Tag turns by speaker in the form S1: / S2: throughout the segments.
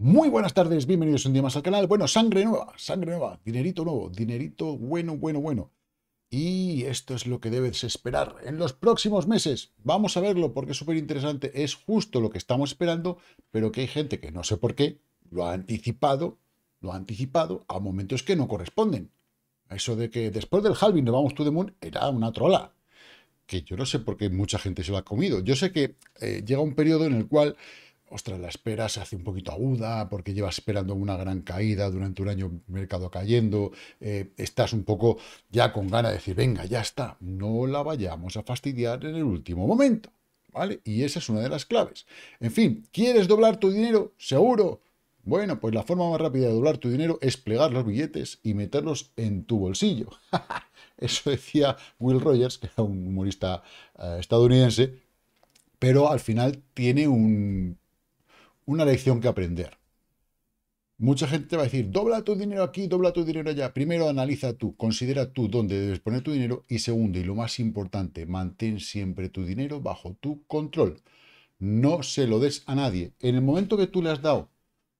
S1: Muy buenas tardes, bienvenidos un día más al canal. Bueno, sangre nueva, sangre nueva, dinerito nuevo, dinerito bueno, bueno, bueno. Y esto es lo que debes esperar en los próximos meses. Vamos a verlo porque es súper interesante, es justo lo que estamos esperando, pero que hay gente que no sé por qué lo ha anticipado, lo ha anticipado a momentos que no corresponden. Eso de que después del halving nos vamos to the moon era una trola, que yo no sé por qué mucha gente se lo ha comido. Yo sé que eh, llega un periodo en el cual ostras, la espera se hace un poquito aguda porque llevas esperando una gran caída durante un año mercado cayendo, eh, estás un poco ya con ganas de decir, venga, ya está, no la vayamos a fastidiar en el último momento, ¿vale? Y esa es una de las claves. En fin, ¿quieres doblar tu dinero? Seguro. Bueno, pues la forma más rápida de doblar tu dinero es plegar los billetes y meterlos en tu bolsillo. Eso decía Will Rogers, que era un humorista eh, estadounidense, pero al final tiene un una lección que aprender. Mucha gente te va a decir, dobla tu dinero aquí, dobla tu dinero allá. Primero analiza tú, considera tú dónde debes poner tu dinero y segundo, y lo más importante, mantén siempre tu dinero bajo tu control. No se lo des a nadie. En el momento que tú le has dado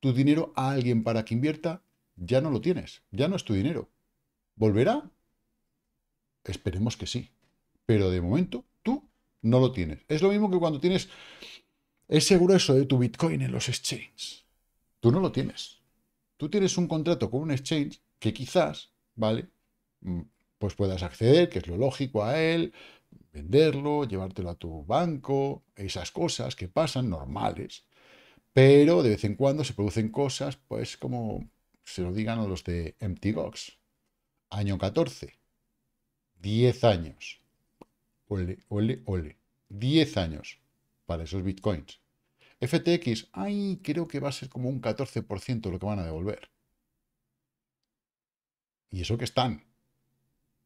S1: tu dinero a alguien para que invierta, ya no lo tienes, ya no es tu dinero. ¿Volverá? Esperemos que sí. Pero de momento tú no lo tienes. Es lo mismo que cuando tienes es seguro eso de tu Bitcoin en los exchanges. Tú no lo tienes. Tú tienes un contrato con un exchange que quizás, ¿vale? Mm, pues puedas acceder, que es lo lógico a él, venderlo, llevártelo a tu banco, esas cosas que pasan normales. Pero de vez en cuando se producen cosas, pues como se lo digan a los de Empty Box. Año 14. 10 años. Ole, ole, ole. 10 años para esos bitcoins. FTX, ahí creo que va a ser como un 14% lo que van a devolver. Y eso que están.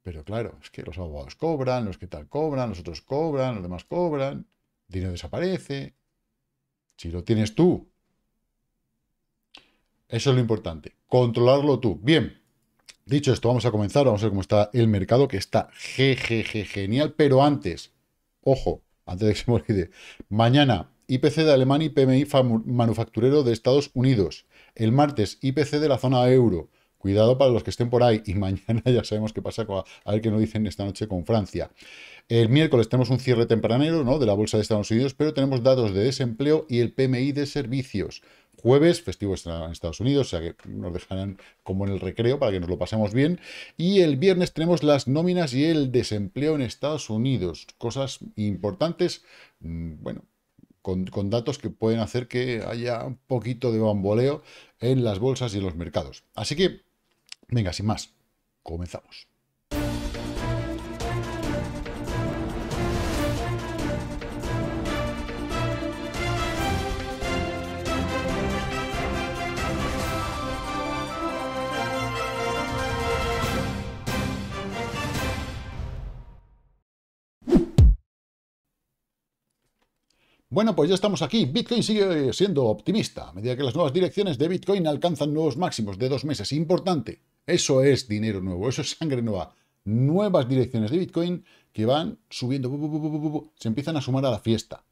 S1: Pero claro, es que los abogados cobran, los que tal cobran, los otros cobran, los demás cobran, dinero desaparece. Si lo tienes tú. Eso es lo importante, controlarlo tú. Bien, dicho esto, vamos a comenzar, vamos a ver cómo está el mercado, que está genial, pero antes, ojo, antes de que se me olvide. Mañana, IPC de Alemania y PMI manufacturero de Estados Unidos. El martes, IPC de la zona euro. Cuidado para los que estén por ahí y mañana ya sabemos qué pasa, con, a ver qué nos dicen esta noche con Francia. El miércoles tenemos un cierre tempranero ¿no? de la Bolsa de Estados Unidos, pero tenemos datos de desempleo y el PMI de servicios jueves, festivo en Estados Unidos, o sea que nos dejarán como en el recreo para que nos lo pasemos bien. Y el viernes tenemos las nóminas y el desempleo en Estados Unidos, cosas importantes, mm, bueno, con, con datos que pueden hacer que haya un poquito de bamboleo en las bolsas y en los mercados. Así que Venga, sin más, comenzamos. Bueno, pues ya estamos aquí. Bitcoin sigue siendo optimista. A medida que las nuevas direcciones de Bitcoin alcanzan nuevos máximos de dos meses, importante, eso es dinero nuevo, eso es sangre nueva. Nuevas direcciones de Bitcoin que van subiendo, se empiezan a sumar a la fiesta.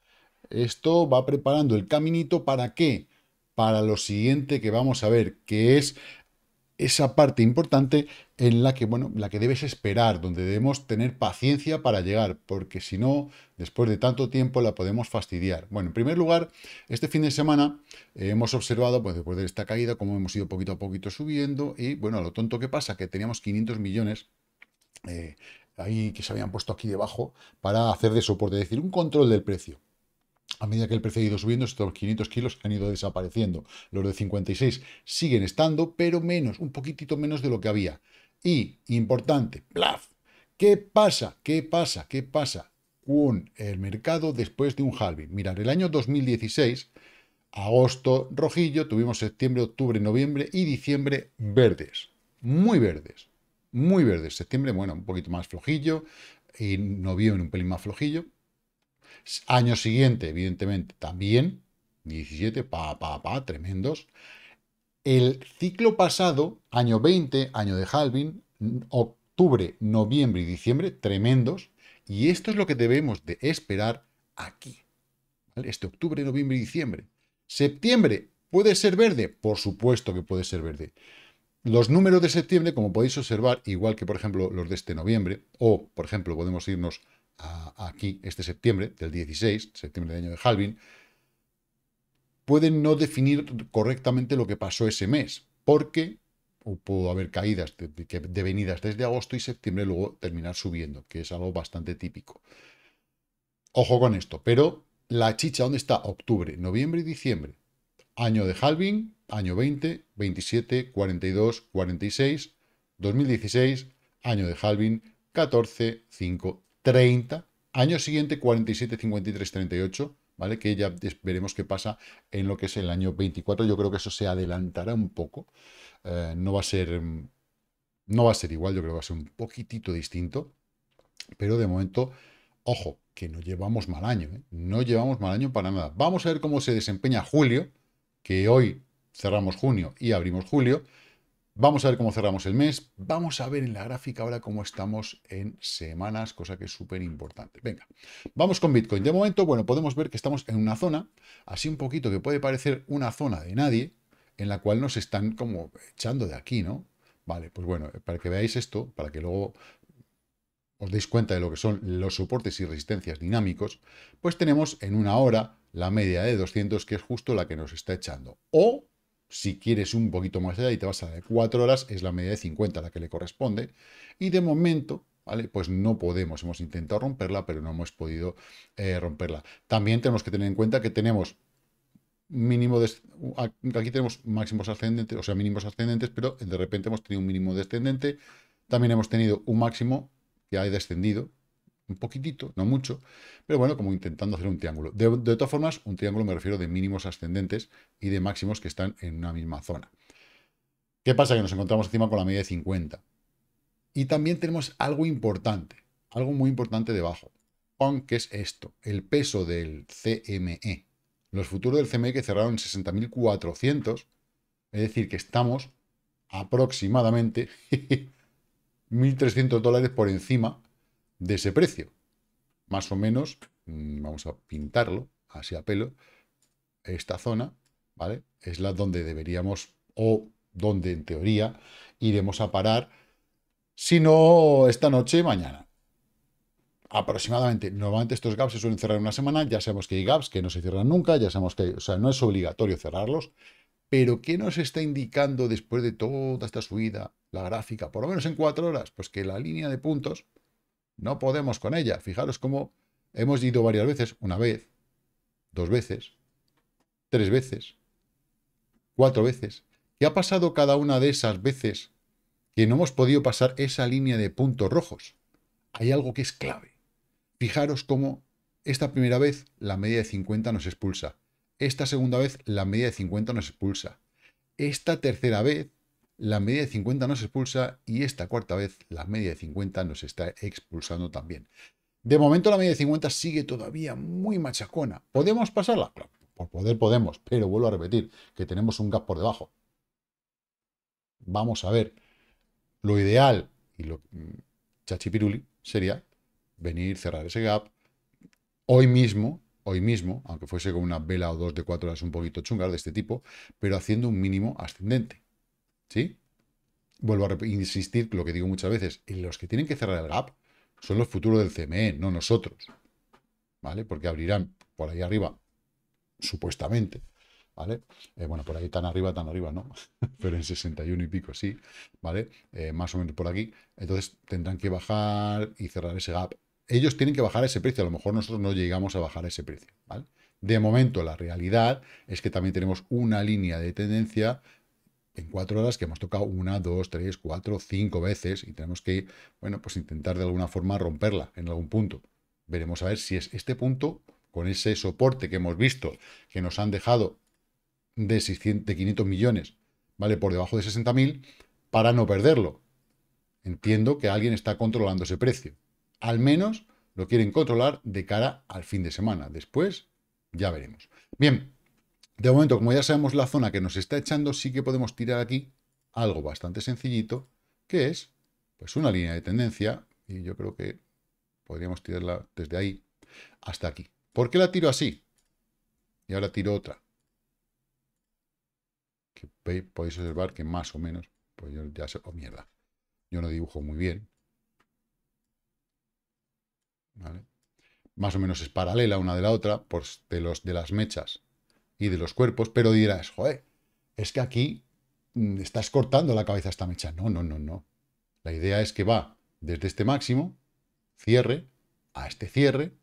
S1: Esto va preparando el caminito para qué? Para lo siguiente que vamos a ver, que es esa parte importante en la que, bueno, la que debes esperar, donde debemos tener paciencia para llegar, porque si no, después de tanto tiempo la podemos fastidiar. Bueno, en primer lugar, este fin de semana eh, hemos observado, pues después de esta caída, cómo hemos ido poquito a poquito subiendo y, bueno, lo tonto que pasa, que teníamos 500 millones eh, ahí que se habían puesto aquí debajo para hacer de soporte, es decir, un control del precio. A medida que el precio ha ido subiendo, estos 500 kilos han ido desapareciendo. Los de 56 siguen estando, pero menos, un poquitito menos de lo que había. Y, importante, plaf, ¿qué pasa? ¿Qué pasa? ¿Qué pasa con el mercado después de un halving? Mirar, el año 2016, agosto rojillo, tuvimos septiembre, octubre, noviembre y diciembre verdes, muy verdes, muy verdes. Septiembre, bueno, un poquito más flojillo y noviembre un pelín más flojillo. Año siguiente, evidentemente, también, 17, pa, pa, pa, tremendos. El ciclo pasado, año 20, año de halving, octubre, noviembre y diciembre, tremendos, y esto es lo que debemos de esperar aquí. Este octubre, noviembre y diciembre. Septiembre, ¿puede ser verde? Por supuesto que puede ser verde. Los números de septiembre, como podéis observar, igual que por ejemplo los de este noviembre, o por ejemplo podemos irnos aquí este septiembre, del 16, septiembre del año de Halvin, pueden no definir correctamente lo que pasó ese mes, porque pudo haber caídas de, venidas desde agosto y septiembre, luego terminar subiendo, que es algo bastante típico. Ojo con esto, pero la chicha, ¿dónde está? Octubre, noviembre y diciembre. Año de halving, año 20, 27, 42, 46, 2016, año de halving, 14, 5, 30, año siguiente 47, 53, 38, que ya veremos qué pasa en lo que es el año 24. Yo creo que eso se adelantará un poco. Eh, no va a ser... Mm, no va a ser igual, yo creo que va a ser un poquitito distinto. Pero de momento, ojo, que no llevamos mal año. ¿eh? No llevamos mal año para nada. Vamos a ver cómo se desempeña julio, que hoy cerramos junio y abrimos julio. Vamos a ver cómo cerramos el mes. Vamos a ver en la gráfica ahora cómo estamos en semanas, cosa que es súper importante. Venga, vamos con Bitcoin. De momento, bueno, podemos ver que estamos en una zona, así un poquito que puede parecer una zona de nadie, en la cual nos están como echando de aquí, ¿no? Vale, pues bueno, para que veáis esto, para que luego os deis cuenta de lo que son los soportes y resistencias dinámicos, pues tenemos en una hora la media de 200, que es justo la que nos está echando. O si quieres un poquito más allá y te vas a dar 4 horas, es la media de 50 la que le corresponde. Y de momento, ¿vale? Pues no podemos. Hemos intentado romperla, pero no hemos podido eh, romperla. También tenemos que tener en cuenta que tenemos mínimo aquí tenemos máximos ascendentes, o sea, mínimos ascendentes, pero de repente hemos tenido un mínimo descendente. También hemos tenido un máximo que ha descendido, un poquitito, no mucho, pero bueno, como intentando hacer un triángulo. De, todas formas, un triángulo me refiero de mínimos ascendentes y de máximos que están en una misma zona. ¿Qué pasa? Que nos encontramos encima con la media de 50. Y también tenemos algo importante, algo muy importante debajo, ¿Qué es esto, el peso del CME. Los futuros del CME que cerraron en 60.400, es decir, que estamos aproximadamente 1.300 dólares por encima de ese precio. Más o menos, mm, vamos a pintarlo así a pelo, esta zona, ¿vale? Es la donde deberíamos, o donde en teoría iremos a parar, si no esta noche, mañana. Aproximadamente, normalmente estos gaps se suelen cerrar en una semana, ya sabemos que hay gaps que no se cierran nunca, ya sabemos que, o sea, no es obligatorio cerrarlos, pero ¿qué nos está indicando después de toda esta subida la gráfica? Por lo menos en cuatro horas, pues que la línea de puntos, no podemos con ella. Fijaros cómo hemos ido varias veces. Una vez, dos veces, tres veces, cuatro veces. ¿Qué ha pasado cada una de esas veces que no hemos podido pasar esa línea de puntos rojos? Hay algo que es clave. Fijaros cómo esta primera vez la media de 50 nos expulsa. Esta segunda vez la media de 50 nos expulsa. Esta tercera vez la media de 50 nos expulsa y esta cuarta vez la media de 50 nos está expulsando también. De momento la media de 50 sigue todavía muy machacona. ¿Podemos pasarla? Por poder podemos, pero vuelvo a repetir que tenemos un gap por debajo. Vamos a ver. Lo ideal y lo mm, chachipiruli sería venir, cerrar ese gap hoy mismo, hoy mismo, aunque fuese con una vela o dos de cuatro horas un poquito chungar de este tipo, pero haciendo un mínimo ascendente. ¿Sí? Vuelvo a insistir lo que digo muchas veces. los que tienen que cerrar el gap son los futuros del CME, no nosotros. ¿Vale? Porque abrirán por ahí arriba, supuestamente. ¿Vale? Eh, bueno, por ahí tan arriba, tan arriba, ¿no? Pero en 61 y pico, sí, ¿vale? Eh, más o menos por aquí. Entonces tendrán que bajar y cerrar ese gap. Ellos tienen que bajar ese precio, a lo mejor nosotros no llegamos a bajar ese precio, ¿vale? De momento, la realidad es que también tenemos una línea de tendencia en cuatro horas que hemos tocado una, dos, tres, cuatro, cinco veces y tenemos que, bueno, pues intentar de alguna forma romperla en algún punto. Veremos a ver si es este punto, con ese soporte que hemos visto, que nos han dejado de, 500 millones, ¿vale? Por debajo de 60.000, para no perderlo. Entiendo que alguien está controlando ese precio. Al menos lo quieren controlar de cara al fin de semana. Después ya veremos. Bien, de momento, como ya sabemos la zona que nos está echando, sí que podemos tirar aquí algo bastante sencillito, que es pues una línea de tendencia, y yo creo que podríamos tirarla desde ahí hasta aquí. ¿Por qué la tiro así? Y ahora tiro otra. Que podéis observar que más o menos, pues yo ya sé, oh mierda, yo no dibujo muy bien. Más o menos es paralela una de la otra, pues de, los, de las mechas y de los cuerpos, pero dirás, joder, es que aquí mm, estás cortando la cabeza esta mecha. No, no, no, no. La idea es que va desde este máximo, cierre, a este cierre.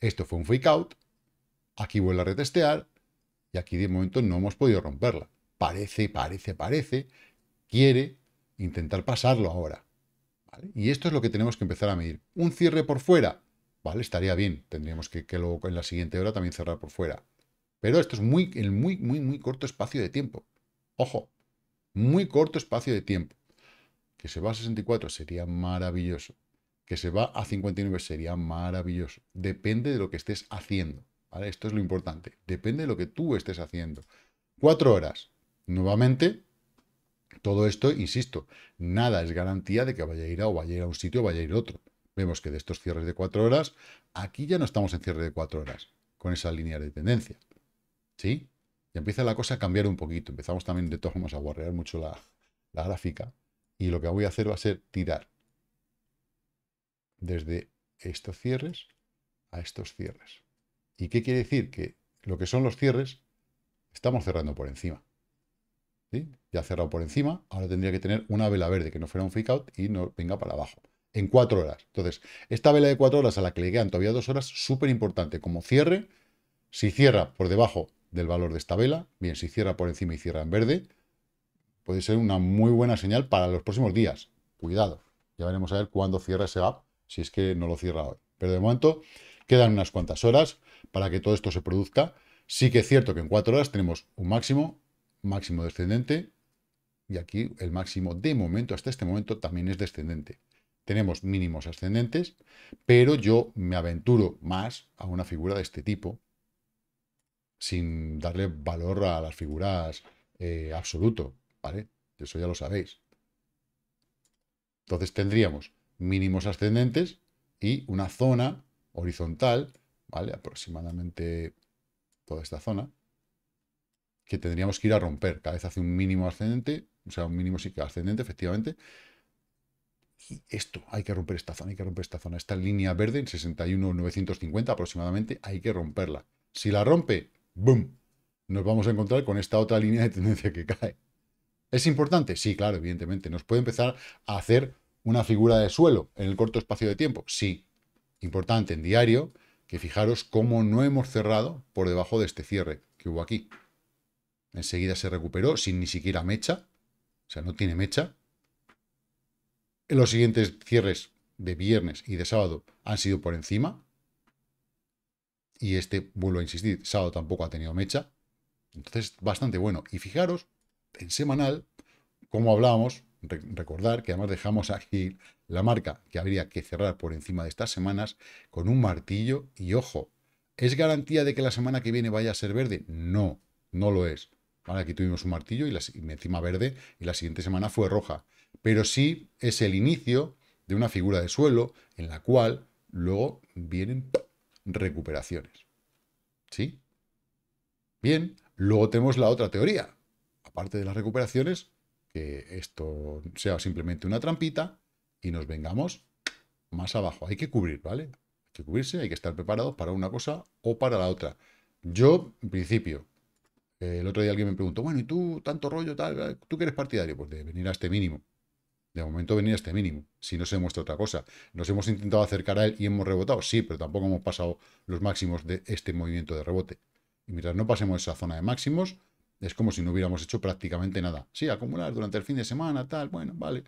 S1: Esto fue un fake out. Aquí vuelve a retestear. Y aquí de momento no hemos podido romperla. Parece, parece, parece. Quiere intentar pasarlo ahora. Y esto es lo que tenemos que empezar a medir. Un cierre por fuera. Vale, estaría bien. Tendríamos que, que luego en la siguiente hora también cerrar por fuera. Pero esto es muy, en muy, muy, muy corto espacio de tiempo. Ojo, muy corto espacio de tiempo. Que se va a 64 sería maravilloso. Que se va a 59 sería maravilloso. Depende de lo que estés haciendo. ¿vale? Esto es lo importante. Depende de lo que tú estés haciendo. Cuatro horas. Nuevamente, todo esto, insisto, nada es garantía de que vaya a ir a o a ir a un sitio o vaya a ir a otro. Vemos que de estos cierres de cuatro horas, aquí ya no estamos en cierre de cuatro horas con esa línea de tendencia. ¿sí? Y empieza la cosa a cambiar un poquito. Empezamos también de todos modos a guarrear mucho la, gráfica. Y lo que voy a hacer va a ser tirar desde estos cierres a estos cierres. ¿Y qué quiere decir? Que lo que son los cierres, estamos cerrando por encima. ¿Sí? Ya cerrado por encima, ahora tendría que tener una vela verde que no fuera un fake out y no venga para abajo. En cuatro horas. Entonces, esta vela de cuatro horas a la que le quedan todavía dos horas, súper importante. Como cierre, si cierra por debajo del valor de esta vela. Bien, si cierra por encima y cierra en verde, puede ser una muy buena señal para los próximos días. Cuidado, ya veremos a ver cuándo cierra ese gap, si es que no lo cierra hoy. Pero de momento quedan unas cuantas horas para que todo esto se produzca. Sí que es cierto que en cuatro horas tenemos un máximo, máximo descendente, y aquí el máximo de momento, hasta este momento, también es descendente. Tenemos mínimos ascendentes, pero yo me aventuro más a una figura de este tipo, sin darle valor a las figuras eh, absoluto, ¿vale? Eso ya lo sabéis. Entonces tendríamos mínimos ascendentes y una zona horizontal, ¿vale? Aproximadamente toda esta zona, que tendríamos que ir a romper. Cada vez hace un mínimo ascendente, o sea, un mínimo ascendente, efectivamente. Y esto, hay que romper esta zona, hay que romper esta zona. Esta línea verde en 61.950 aproximadamente, hay que romperla. Si la rompe, boom, nos vamos a encontrar con esta otra línea de tendencia que cae. ¿Es importante? Sí, claro, evidentemente. ¿Nos puede empezar a hacer una figura de suelo en el corto espacio de tiempo? Sí. Importante en diario que fijaros cómo no hemos cerrado por debajo de este cierre que hubo aquí. Enseguida se recuperó sin ni siquiera mecha. O sea, no tiene mecha. En los siguientes cierres de viernes y de sábado han sido por encima. Y este, vuelvo a insistir, sábado tampoco ha tenido mecha. Entonces, bastante bueno. Y fijaros, en semanal, como hablábamos, recordar que además dejamos aquí la marca que habría que cerrar por encima de estas semanas con un martillo y ojo. ¿Es garantía de que la semana que viene vaya a ser verde? No, no lo es. aquí tuvimos un martillo y encima verde y la siguiente semana fue roja. Pero sí es el inicio de una figura de suelo en la cual luego vienen recuperaciones. ¿Sí? Bien, luego tenemos la otra teoría. Aparte de las recuperaciones, que esto sea simplemente una trampita y nos vengamos más abajo. Hay que cubrir, ¿vale? Hay que cubrirse, hay que estar preparados para una cosa o para la otra. Yo, en principio, el otro día alguien me preguntó, bueno, ¿y tú tanto rollo tal? ¿Tú que eres partidario? Pues de venir a este mínimo. De momento venía este mínimo, si no se muestra otra cosa. Nos hemos intentado acercar a él y hemos rebotado, sí, pero tampoco hemos pasado los máximos de este movimiento de rebote. Y mientras no pasemos esa zona de máximos, es como si no hubiéramos hecho prácticamente nada. Sí, acumular durante el fin de semana, tal, bueno, vale.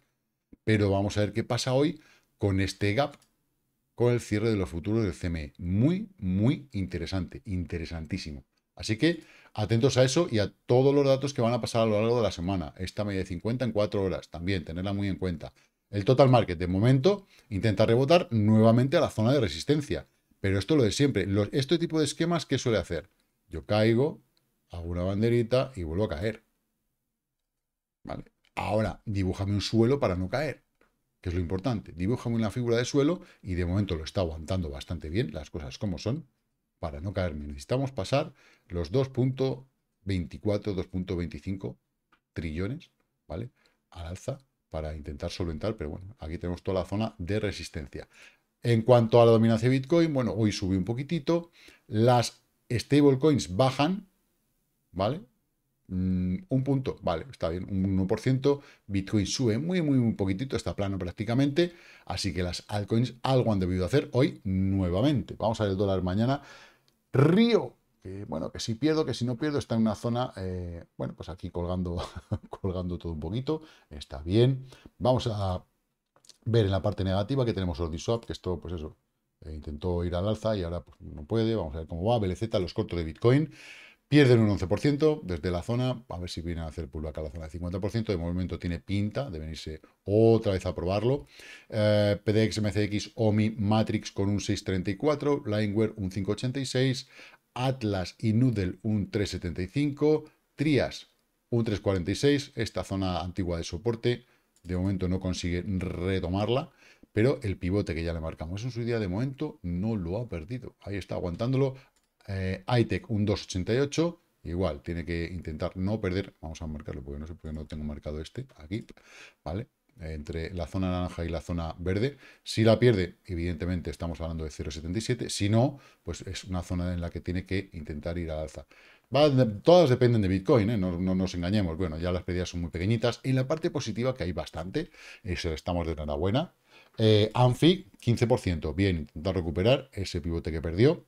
S1: Pero vamos a ver qué pasa hoy con este gap, con el cierre de los futuros del CME. Muy, muy interesante, interesantísimo. Así que atentos a eso y a todos los datos que van a pasar a lo largo de la semana. Esta media de 50 en 4 horas, también tenerla muy en cuenta. El total market, de momento, intenta rebotar nuevamente a la zona de resistencia. Pero esto lo de siempre. este tipo de esquemas, ¿qué suele hacer? Yo caigo, hago una banderita y vuelvo a caer. ¿Vale? Ahora, dibújame un suelo para no caer, que es lo importante. Dibújame una figura de suelo y de momento lo está aguantando bastante bien, las cosas como son para no caerme. Necesitamos pasar los 2.24, 2.25 trillones, ¿vale? Al alza para intentar solventar, pero bueno, aquí tenemos toda la zona de resistencia. En cuanto a la dominancia de Bitcoin, bueno, hoy subió un poquitito, las stablecoins bajan, ¿vale? Mm, un punto, vale, está bien, un 1%. Bitcoin sube muy, muy, poquitito, está plano prácticamente. Así que las altcoins algo han debido hacer hoy nuevamente. Vamos a ver el dólar mañana. Río, que bueno, que si pierdo, que si no pierdo, está en una zona, eh, bueno, pues aquí colgando, colgando todo un poquito. Está bien. Vamos a ver en la parte negativa que tenemos los que esto, pues eso, eh, intentó ir al alza y ahora pues, no puede. Vamos a ver cómo va. BLZ, los cortos de Bitcoin. Pierden un 11% desde la zona, a ver si viene a hacer pullback a la zona del 50%, de momento tiene pinta de venirse otra vez a probarlo. Eh, PDX, MCX, OMI, Matrix con un 6.34, Lineware un 5.86, Atlas y Noodle un 3.75, Trias un 3.46, esta zona antigua de soporte, de momento no consigue retomarla, pero el pivote que ya le marcamos en su día de momento no lo ha perdido. Ahí está aguantándolo eh, un 288, igual, tiene que intentar no perder, vamos a marcarlo porque no sé no tengo marcado este, aquí, ¿vale? entre la zona naranja y la zona verde. Si la pierde, evidentemente estamos hablando de 0,77. Si no, pues es una zona en la que tiene que intentar ir al alza. todas dependen de Bitcoin, ¿eh? no, nos engañemos. Bueno, ya las pérdidas son muy pequeñitas. En la parte positiva, que hay bastante, eso estamos de enhorabuena. Eh, Anfi, 15%. Bien, intentar recuperar ese pivote que perdió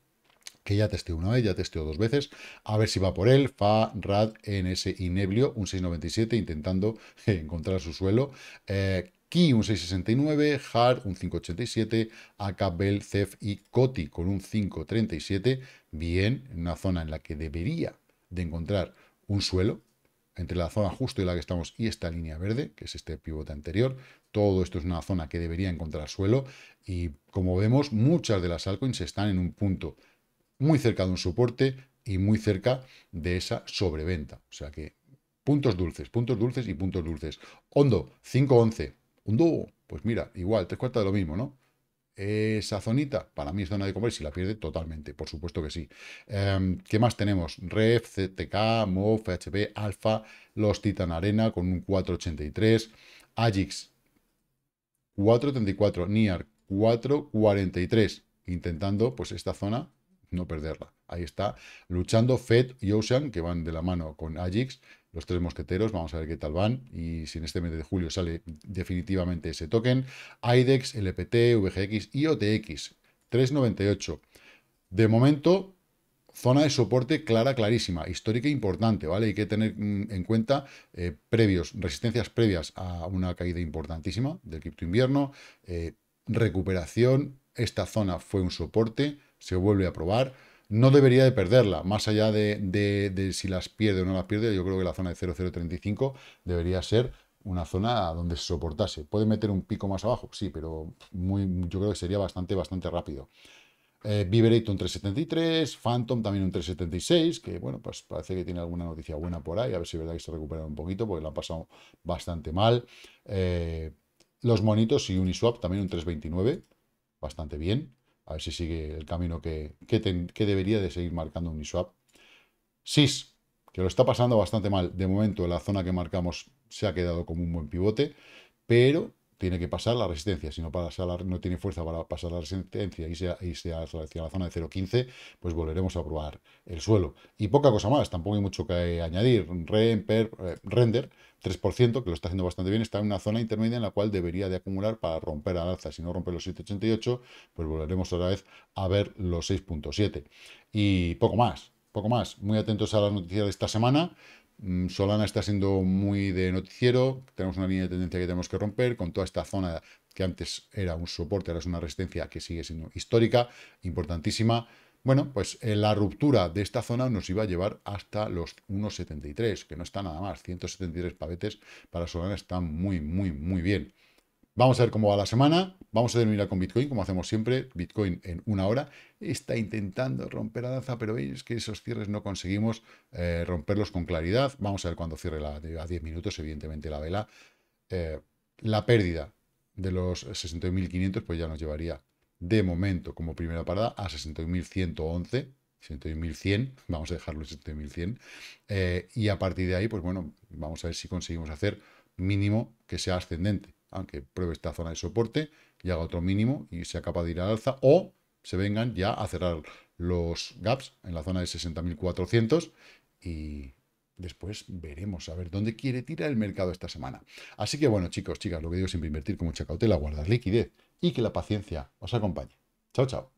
S1: que ya testeó una vez, ya testeó dos veces, a ver si va por él, Fa, Rad, e NS y Neblio, un 697 intentando encontrar su suelo, eh, Ki un 669, Hard un 587, ACABEL, Cef y Coti con un 537, bien, una zona en la que debería de encontrar un suelo, entre la zona justo y la que estamos y esta línea verde, que es este pivote anterior. Todo esto es una zona que debería encontrar suelo y como vemos, muchas de las altcoins están en un punto muy cerca de un soporte y muy cerca de esa sobreventa. O sea que puntos dulces, puntos dulces y puntos dulces. Hondo, 5.11. Hondo, pues mira, igual, tres cuartas de lo mismo, ¿no? Esa zonita, para mí es zona de comer. si la pierde, totalmente, por supuesto que sí. Em, ¿Qué más tenemos? Ref, CTK, MOF, FHP, Alfa, los Titan Arena con un 4.83, Ajix, 4.34, NIAR, 4.43, intentando pues esta zona no perderla. Ahí está, luchando Fed y Ocean, que van de la mano con Ajix, los tres mosqueteros, vamos a ver qué tal van, y si en este mes de julio sale definitivamente ese token, IDEX, LPT, VGX y OTX, 3,98. De momento, zona de soporte clara, clarísima, histórica e importante, ¿vale? Hay que tener mm, en cuenta eh, previos, resistencias previas a una caída importantísima del cripto invierno, eh, recuperación, esta zona fue un soporte, se vuelve a probar. No debería de perderla, más allá de, si las pierde o no las pierde, yo creo que la zona de 0,035 debería ser una zona donde se soportase. ¿Puede meter un pico más abajo? Sí, pero muy, yo creo que sería bastante, bastante rápido. Eh, un 373, Phantom también un 376, que bueno, pues parece que tiene alguna noticia buena por ahí, a ver si es verdad que se recupera un poquito, porque la han pasado bastante mal. Eh, los monitos y Uniswap también un 329, bastante bien a ver si sigue el camino que, que, debería de seguir marcando Uniswap. SIS, que lo está pasando bastante mal. De momento, la zona que marcamos se ha quedado como un buen pivote, pero tiene que pasar la resistencia. Si no, no tiene fuerza para pasar la resistencia y se, y sea hacia la zona de 0.15, pues volveremos a probar el suelo. Y poca cosa más, tampoco hay mucho que añadir. Re, eh, render, 3%, que lo está haciendo bastante bien, está en una zona intermedia en la cual debería de acumular para romper al alza. Si no rompe los 7.88, pues volveremos otra vez a ver los 6.7. Y poco más, poco más. Muy atentos a las noticias de esta semana. Mm, Solana está siendo muy de noticiero, tenemos una línea de tendencia que tenemos que romper, con toda esta zona que antes era un soporte, ahora es una resistencia que sigue siendo histórica, importantísima. Bueno, pues eh, la ruptura de esta zona nos iba a llevar hasta los 1,73, que no está nada más, 173 pavetes para Solana está muy, muy, muy bien. Vamos a ver cómo va la semana. Vamos a terminar con Bitcoin, como hacemos siempre. Bitcoin en una hora. Está intentando romper la danza, pero veis que esos cierres no conseguimos eh, romperlos con claridad. Vamos a ver cuando cierre la, a 10 minutos, evidentemente, la vela. Eh, la pérdida de los 61.500, pues ya nos llevaría de momento como primera parada a 61.111. 61.100, vamos a dejarlo en 61.100. Eh, y a partir de ahí, pues bueno, vamos a ver si conseguimos hacer mínimo que sea ascendente aunque pruebe esta zona de soporte y haga otro mínimo y sea capaz de ir al alza, o se vengan ya a cerrar los gaps en la zona de 60.400 y después veremos a ver dónde quiere tirar el mercado esta semana. Así que bueno, chicos, chicas, lo que digo siempre, invertir con mucha cautela, guardar liquidez y que la paciencia os acompañe. Chao, chao.